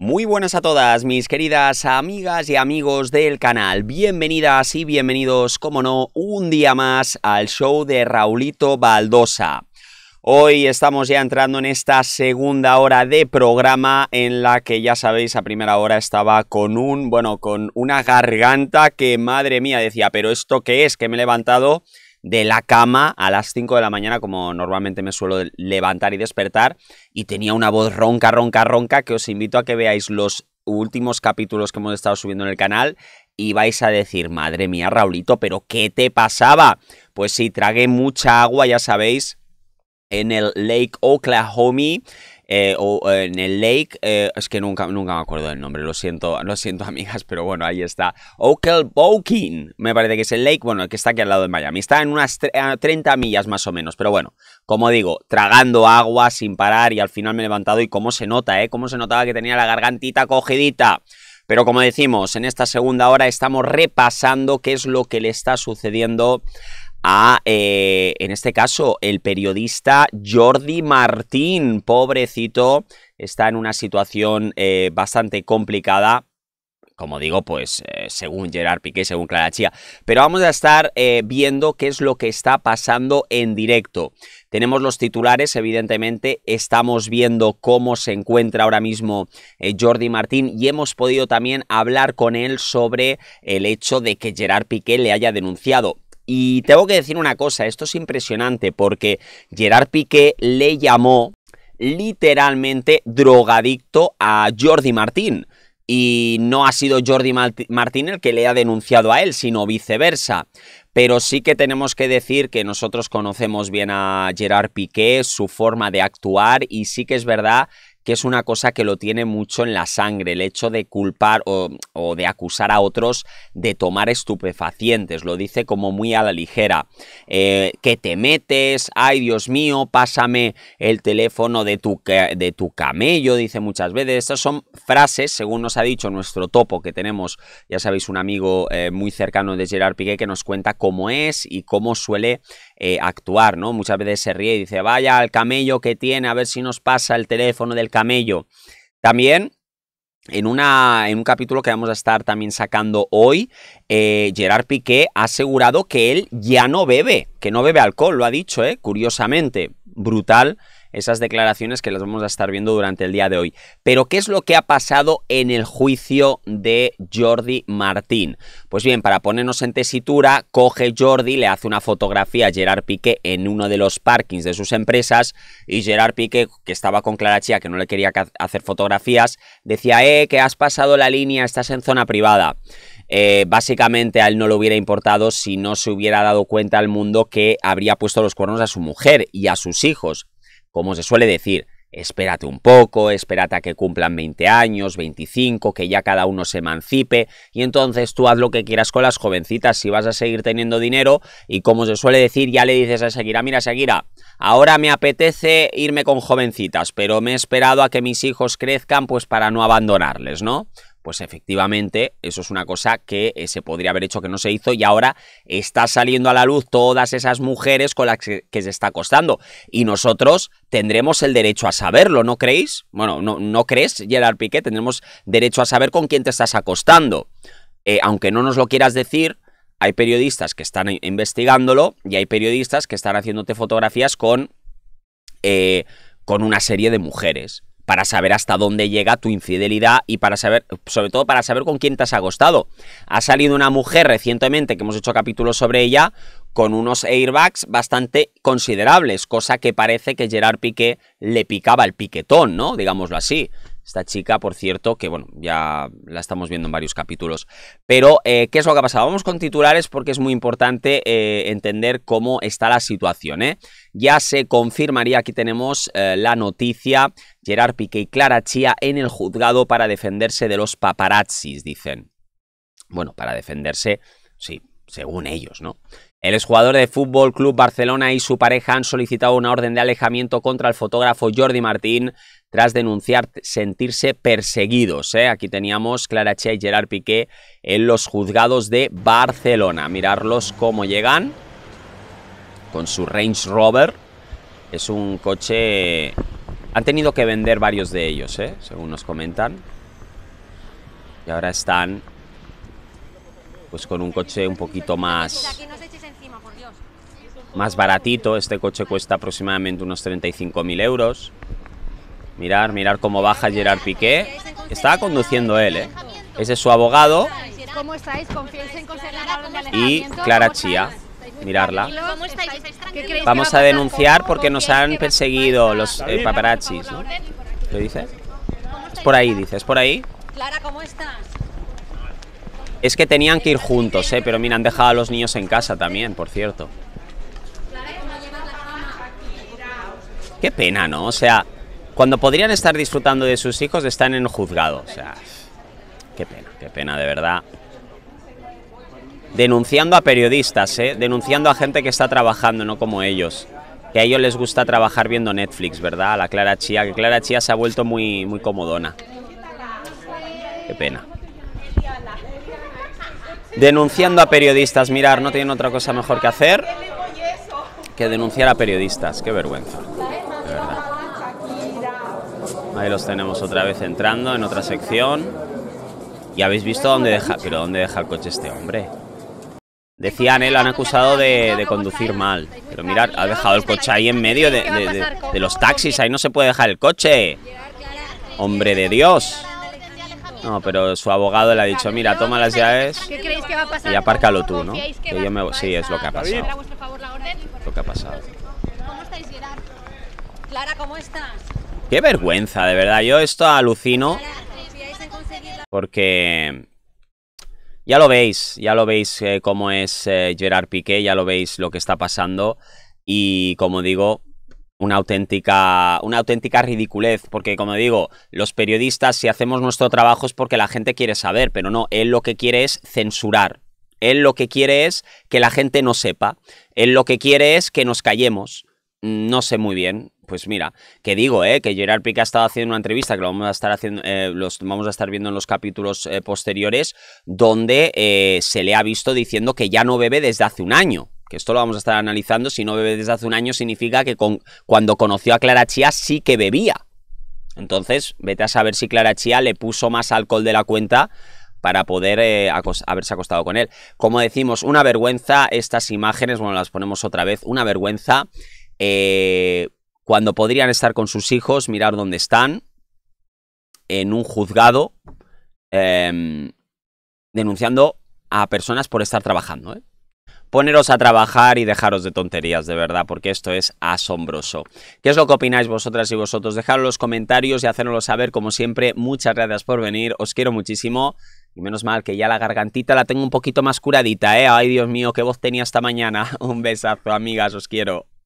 Muy buenas a todas mis queridas amigas y amigos del canal, bienvenidas y bienvenidos, como no, un día más al show de Raulito Baldosa. Hoy estamos ya entrando en esta segunda hora de programa en la que ya sabéis a primera hora estaba con un, bueno, con una garganta que madre mía decía, pero esto qué es, que me he levantado de la cama a las 5 de la mañana, como normalmente me suelo levantar y despertar, y tenía una voz ronca, ronca, ronca, que os invito a que veáis los últimos capítulos que hemos estado subiendo en el canal y vais a decir, madre mía, Raulito, pero ¿qué te pasaba? Pues si tragué mucha agua, ya sabéis, en el Lake Oklahoma. Eh, o eh, en el Lake, eh, es que nunca, nunca me acuerdo del nombre, lo siento, lo siento amigas, pero bueno, ahí está. Okelboking, me parece que es el Lake, bueno, el que está aquí al lado de Miami, está en unas 30 millas más o menos, pero bueno, como digo, tragando agua sin parar y al final me he levantado y cómo se nota, ¿eh? Cómo se notaba que tenía la gargantita cogidita. Pero como decimos, en esta segunda hora estamos repasando qué es lo que le está sucediendo a, eh, en este caso, el periodista Jordi Martín, pobrecito, está en una situación eh, bastante complicada. Como digo, pues eh, según Gerard Piqué, según Clara Chía. Pero vamos a estar viendo qué es lo que está pasando en directo. Tenemos los titulares, evidentemente, estamos viendo cómo se encuentra ahora mismo Jordi Martín y hemos podido también hablar con él sobre el hecho de que Gerard Piqué le haya denunciado. Y tengo que decir una cosa, esto es impresionante porque Gerard Piqué le llamó literalmente drogadicto a Jordi Martín. Y no ha sido Jordi Martín el que le ha denunciado a él, sino viceversa. Pero sí que tenemos que decir que nosotros conocemos bien a Gerard Piqué, su forma de actuar, y sí que es verdad que es una cosa que lo tiene mucho en la sangre, el hecho de culpar o, de acusar a otros de tomar estupefacientes, lo dice como muy a la ligera, eh, que te metes, ay Dios mío, pásame el teléfono de tu, de tu camello, dice muchas veces, estas son frases, según nos ha dicho nuestro topo que tenemos, ya sabéis, un amigo eh, muy cercano de Gerard Piqué que nos cuenta cómo es y cómo suele eh, actuar, ¿no? Muchas veces se ríe y dice, vaya al camello que tiene, a ver si nos pasa el teléfono del camello, también en, una, en, un capítulo que vamos a estar también sacando hoy, eh, Gerard Piqué ha asegurado que él ya no bebe, que no bebe alcohol, lo ha dicho, eh, curiosamente. Brutal esas declaraciones que las vamos a estar viendo durante el día de hoy. Pero, ¿qué es lo que ha pasado en el juicio de Jordi Martín? Pues bien, para ponernos en tesitura, coge Jordi, le hace una fotografía a Gerard Piqué en uno de los parkings de sus empresas y Gerard Piqué, que estaba con Clara que no le quería hacer fotografías, decía, eh, que has pasado la línea, estás en zona privada. Eh, básicamente a él no le hubiera importado si no se hubiera dado cuenta al mundo que habría puesto los cuernos a su mujer y a sus hijos como se suele decir, espérate un poco, espérate a que cumplan 20 años, 25, que ya cada uno se emancipe, y entonces tú haz lo que quieras con las jovencitas, si vas a seguir teniendo dinero, y como se suele decir, ya le dices a Shakira, mira Shakira, ahora me apetece irme con jovencitas, pero me he esperado a que mis hijos crezcan, pues para no abandonarles, ¿no? Pues efectivamente, eso es una cosa que eh, se podría haber hecho que no se hizo y ahora está saliendo a la luz todas esas mujeres con las que, se está acostando. Y nosotros tendremos el derecho a saberlo, ¿no creéis? Bueno, no, no crees, Gerard Piqué, tendremos derecho a saber con quién te estás acostando. Eh, aunque no nos lo quieras decir, hay periodistas que están investigándolo y hay periodistas que están haciéndote fotografías con, eh, con una serie de mujeres para saber hasta dónde llega tu infidelidad y para saber, sobre todo para saber con quién te has acostado. Ha salido una mujer recientemente, que hemos hecho capítulos sobre ella, con unos airbags bastante considerables, cosa que parece que Gerard Piqué le picaba el piquetón, ¿no? Digámoslo así. Esta chica, por cierto, que bueno, ya la estamos viendo en varios capítulos. Pero, eh, ¿qué es lo que ha pasado? Vamos con titulares porque es muy importante eh, entender cómo está la situación. ¿eh? Ya se confirmaría, aquí tenemos eh, la noticia, Gerard Piqué y Clara Chía en el juzgado para defenderse de los paparazzis, dicen. Bueno, para defenderse, sí, según ellos, ¿no? El exjugador de Fútbol Club Barcelona y su pareja han solicitado una orden de alejamiento contra el fotógrafo Jordi Martín tras denunciar sentirse perseguidos. ¿eh? Aquí teníamos Clara Che y Gerard Piqué en los juzgados de Barcelona. Mirarlos cómo llegan con su Range Rover. Es un coche... Han tenido que vender varios de ellos, ¿eh? según nos comentan. Y ahora están pues, con un coche un poquito más más baratito. Este coche cuesta aproximadamente unos 35.000 euros. Mirar, mirar cómo baja Gerard Piqué. Estaba conduciendo él, ¿eh? Ese es su abogado. y Clara Chía. Mirarla. Vamos a denunciar porque nos han perseguido los paparachis. Eh, paparazzis, ¿Lo dice? Es por ahí, dice. ¿Es por ahí? Clara, ¿cómo estás? Es que tenían que ir juntos, ¿eh? Pero mira, han dejado a los niños en casa también, por cierto. Qué pena, ¿no? O sea, cuando podrían estar disfrutando de sus hijos, están en juzgado. O sea, qué pena, qué pena, de verdad. Denunciando a periodistas, ¿eh? Denunciando a gente que está trabajando, no como ellos. Que a ellos les gusta trabajar viendo Netflix, ¿verdad? A la Clara Chía, que Clara Chía se ha vuelto muy, muy comodona. Qué pena. Denunciando a periodistas, mirar, no tienen otra cosa mejor que hacer que denunciar a periodistas, qué vergüenza. Ahí los tenemos otra vez entrando en otra sección. Y habéis visto dónde deja, pero dónde deja el coche este hombre. Decían, eh, lo han acusado de, conducir mal. Pero mirad, ha dejado el coche ahí en medio de, los taxis. Ahí no se puede dejar el coche. Hombre de Dios. No, pero su abogado le ha dicho, mira, toma las llaves y apárcalo tú, ¿no? yo me... Sí, es lo que ha pasado. Lo que ha pasado. ¿Cómo estáis, Clara, ¿cómo estás? Qué vergüenza, de verdad. Yo esto alucino. Porque... Ya lo veis, ya lo veis eh, cómo es eh, Gerard Piqué, ya lo veis lo que está pasando. Y como digo, una auténtica, una auténtica ridiculez, porque como digo, los periodistas si hacemos nuestro trabajo es porque la gente quiere saber, pero no, él lo que quiere es censurar. Él lo que quiere es que la gente no sepa. Él lo que quiere es que nos callemos. No sé muy bien. Pues mira, que digo, ¿eh? que Gerard Piqué ha estado haciendo una entrevista que lo vamos a estar haciendo, eh, los vamos a estar viendo en los capítulos eh, posteriores, donde eh, se le ha visto diciendo que ya no bebe desde hace un año. Que esto lo vamos a estar analizando. Si no bebe desde hace un año, significa que con, cuando conoció a Clara Chía sí que bebía. Entonces, vete a saber si Clara Chía le puso más alcohol de la cuenta para poder haberse acostado con él. Como decimos, una vergüenza estas imágenes, bueno, las ponemos otra vez, una vergüenza eh, cuando podrían estar con sus hijos, mirar dónde están, en un juzgado, em, denunciando a personas por estar trabajando. ¿eh? Poneros a trabajar y dejaros de tonterías, de verdad, porque esto es asombroso. ¿Qué es lo que opináis vosotras y vosotros? Dejadlo en los comentarios y hacérnoslo saber, como siempre. Muchas gracias por venir, os quiero muchísimo. Y menos mal que ya la gargantita la tengo un poquito más curadita, ¿eh? Ay, Dios mío, qué voz tenía esta mañana. Un besazo, amigas, os quiero.